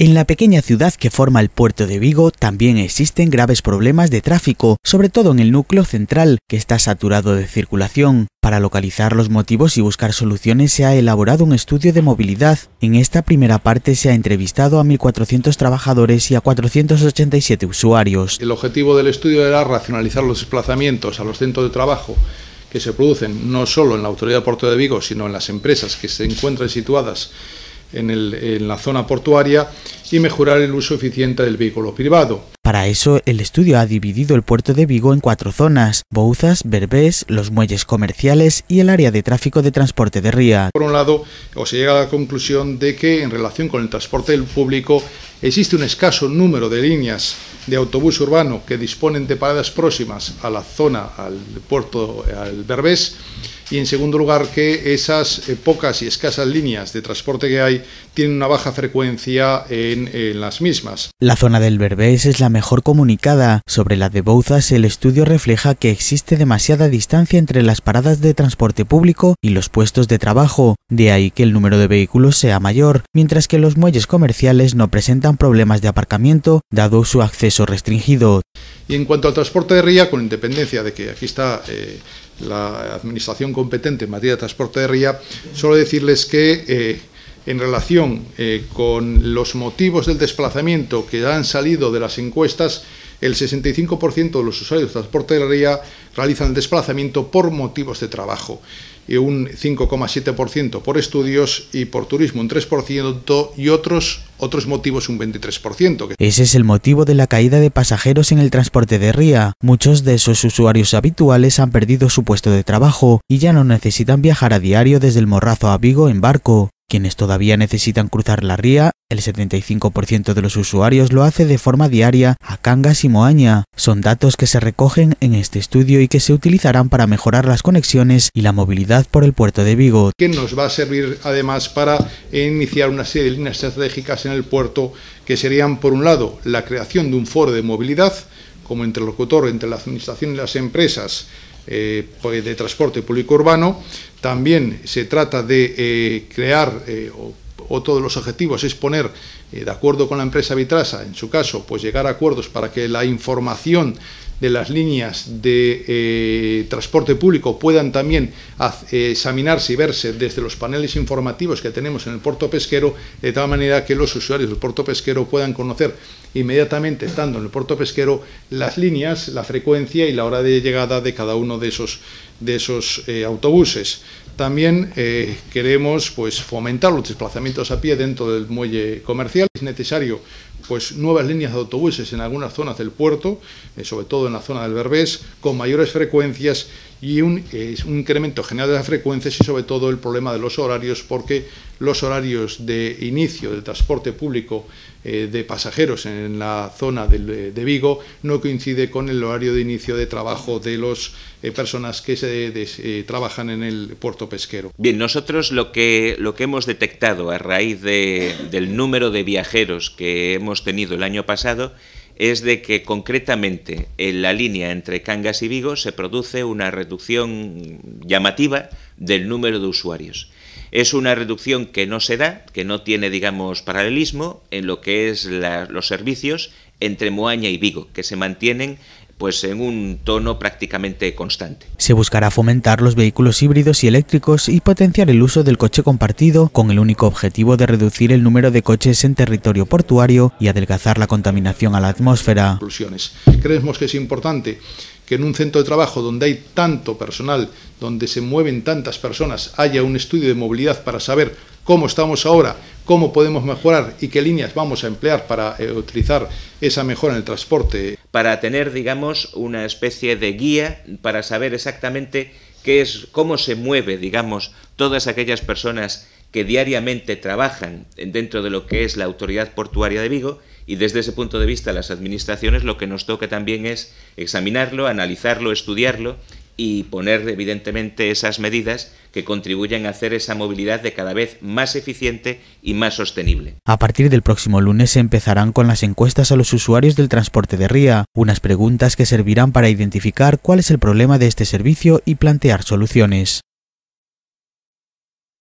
En la pequeña ciudad que forma el puerto de Vigo también existen graves problemas de tráfico, sobre todo en el núcleo central, que está saturado de circulación. Para localizar los motivos y buscar soluciones se ha elaborado un estudio de movilidad. En esta primera parte se ha entrevistado a 1.400 trabajadores y a 487 usuarios. El objetivo del estudio era racionalizar los desplazamientos a los centros de trabajo que se producen no solo en la Autoridad de Puerto de Vigo, sino en las empresas que se encuentran situadas en, la zona portuaria y mejorar el uso eficiente del vehículo privado. Para eso, el estudio ha dividido el puerto de Vigo en cuatro zonas, Bouzas, Berbés, los muelles comerciales y el área de tráfico de transporte de Ría. Por un lado, se llega a la conclusión de que en relación con el transporte público existe un escaso número de líneas de autobús urbano que disponen de paradas próximas a la zona, al puerto, al Berbés, y en segundo lugar que esas eh, pocas y escasas líneas de transporte que hay tienen una baja frecuencia en, las mismas. La zona del Berbés es la mejor comunicada. Sobre la de Bouzas el estudio refleja que existe demasiada distancia entre las paradas de transporte público y los puestos de trabajo, de ahí que el número de vehículos sea mayor, mientras que los muelles comerciales no presentan problemas de aparcamiento dado su acceso restringido. Y en cuanto al transporte de ría, con independencia de que aquí está eh, la administración competente en materia de transporte de ría, solo decirles que eh, en relación eh, con los motivos del desplazamiento que han salido de las encuestas, el 65% de los usuarios del transporte de Ría realizan el desplazamiento por motivos de trabajo, y un 5,7% por estudios y por turismo un 3% y otros, otros motivos un 23%. Ese es el motivo de la caída de pasajeros en el transporte de Ría. Muchos de esos usuarios habituales han perdido su puesto de trabajo y ya no necesitan viajar a diario desde el Morrazo a Vigo en barco. Quienes todavía necesitan cruzar la ría, el 75% de los usuarios lo hace de forma diaria a Cangas y Moaña. Son datos que se recogen en este estudio y que se utilizarán para mejorar las conexiones y la movilidad por el puerto de Vigo. Que nos va a servir además para iniciar una serie de líneas estratégicas en el puerto que serían, por un lado, la creación de un foro de movilidad, como interlocutor entre la administración y las empresas, eh, pues, de transporte público urbano. También se trata de eh, crear eh, o, todos los objetivos es poner, de acuerdo con la empresa Vitrasa, en su caso, pues llegar a acuerdos para que la información de las líneas de eh, transporte público puedan también eh, examinarse y verse desde los paneles informativos que tenemos en el puerto pesquero, de tal manera que los usuarios del puerto pesquero puedan conocer inmediatamente, estando en el puerto pesquero, las líneas, la frecuencia y la hora de llegada de cada uno de esos, de esos eh, autobuses. También queremos pues, fomentar los desplazamientos a pie dentro del muelle comercial. Es necesario pues, nuevas líneas de autobuses en algunas zonas del puerto, sobre todo en en la zona del Berbés, con mayores frecuencias y un, incremento general de las frecuencias y sobre todo el problema de los horarios, porque los horarios de inicio del transporte público eh, de pasajeros en la zona eh, de, Vigo no coincide con el horario de inicio de trabajo de las eh, personas que se trabajan en el puerto pesquero. Bien, nosotros lo que, lo que hemos detectado a raíz del número de viajeros que hemos tenido el año pasado es de que concretamente en la línea entre Cangas y Vigo se produce una reducción llamativa del número de usuarios. Es una reducción que no se da, que no tiene, digamos, paralelismo en lo que es los servicios entre Moaña y Vigo, que se mantienen pues en un tono prácticamente constante. Se buscará fomentar los vehículos híbridos y eléctricos y potenciar el uso del coche compartido con el único objetivo de reducir el número de coches en territorio portuario y adelgazar la contaminación a la atmósfera. Creemos que es importante que en un centro de trabajo donde hay tanto personal, donde se mueven tantas personas, haya un estudio de movilidad para saber cómo estamos ahora, cómo podemos mejorar y qué líneas vamos a emplear para eh, utilizar esa mejora en el transporte para tener, digamos, una especie de guía para saber exactamente qué es, cómo se mueve, digamos, todas aquellas personas que diariamente trabajan dentro de lo que es la autoridad portuaria de Vigo y desde ese punto de vista las administraciones lo que nos toca también es examinarlo, analizarlo, estudiarlo y poner evidentemente esas medidas que contribuyan a hacer esa movilidad de cada vez más eficiente y más sostenible. A partir del próximo lunes se empezarán con las encuestas a los usuarios del transporte de Ría, unas preguntas que servirán para identificar cuál es el problema de este servicio y plantear soluciones.